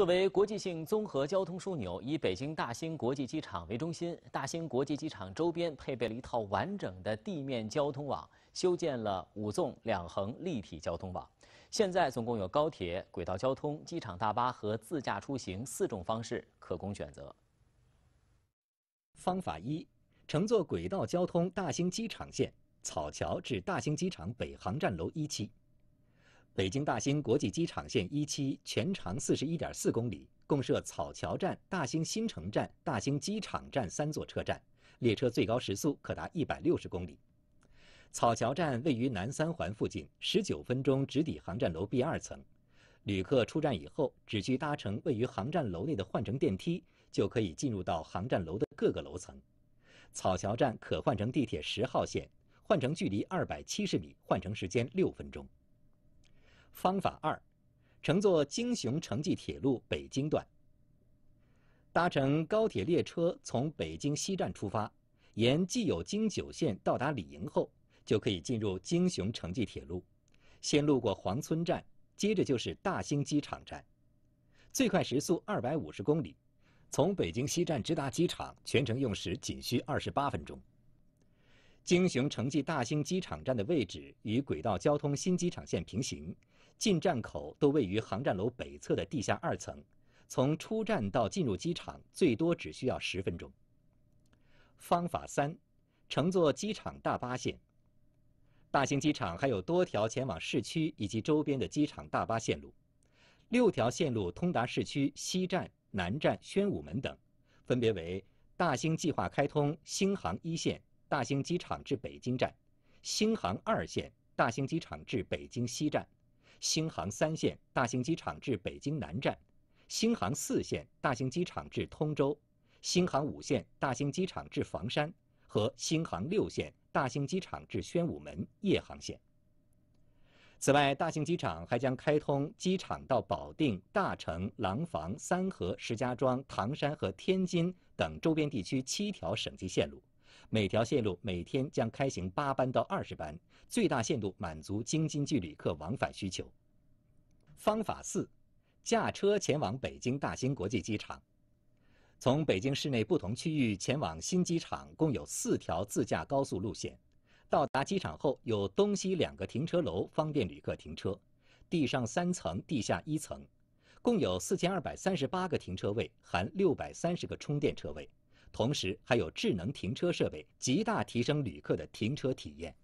作为国际性综合交通枢纽，以北京大兴国际机场为中心，大兴国际机场周边配备了一套完整的地面交通网，修建了五纵两横立体交通网。现在总共有高铁、轨道交通、机场大巴和自驾出行四种方式可供选择。方法一：乘坐轨道交通大兴机场线，草桥至大兴机场北航站楼一期。北京大兴国际机场线一期全长四十一点四公里，共设草桥站、大兴新城站、大兴机场站三座车站。列车最高时速可达一百六十公里。草桥站位于南三环附近，十九分钟直抵航站楼 B 二层。旅客出站以后，只需搭乘位于航站楼内的换乘电梯，就可以进入到航站楼的各个楼层。草桥站可换乘地铁十号线，换乘距离二百七十米，换乘时间六分钟。方法二，乘坐京雄城际铁路北京段，搭乘高铁列车从北京西站出发，沿既有京九线到达李营后，就可以进入京雄城际铁路。先路过黄村站，接着就是大兴机场站，最快时速二百五十公里，从北京西站直达机场，全程用时仅需二十八分钟。京雄城际大兴机场站的位置与轨道交通新机场线平行。进站口都位于航站楼北侧的地下二层，从出站到进入机场最多只需要十分钟。方法三，乘坐机场大巴线。大兴机场还有多条前往市区以及周边的机场大巴线路，六条线路通达市区西站、南站、宣武门等，分别为大兴计划开通兴航一线大兴机场至北京站，兴航二线大兴机场至北京西站。新航三线大兴机场至北京南站，新航四线大兴机场至通州，新航五线大兴机场至房山和新航六线大兴机场至宣武门夜航线。此外，大兴机场还将开通机场到保定、大城、廊坊、三河、石家庄、唐山和天津等周边地区七条省级线路。每条线路每天将开行八班到二十班，最大限度满足京津冀旅客往返需求。方法四，驾车前往北京大兴国际机场。从北京市内不同区域前往新机场共有四条自驾高速路线。到达机场后，有东西两个停车楼，方便旅客停车。地上三层，地下一层，共有四千二百三十八个停车位，含六百三十个充电车位。同时，还有智能停车设备，极大提升旅客的停车体验。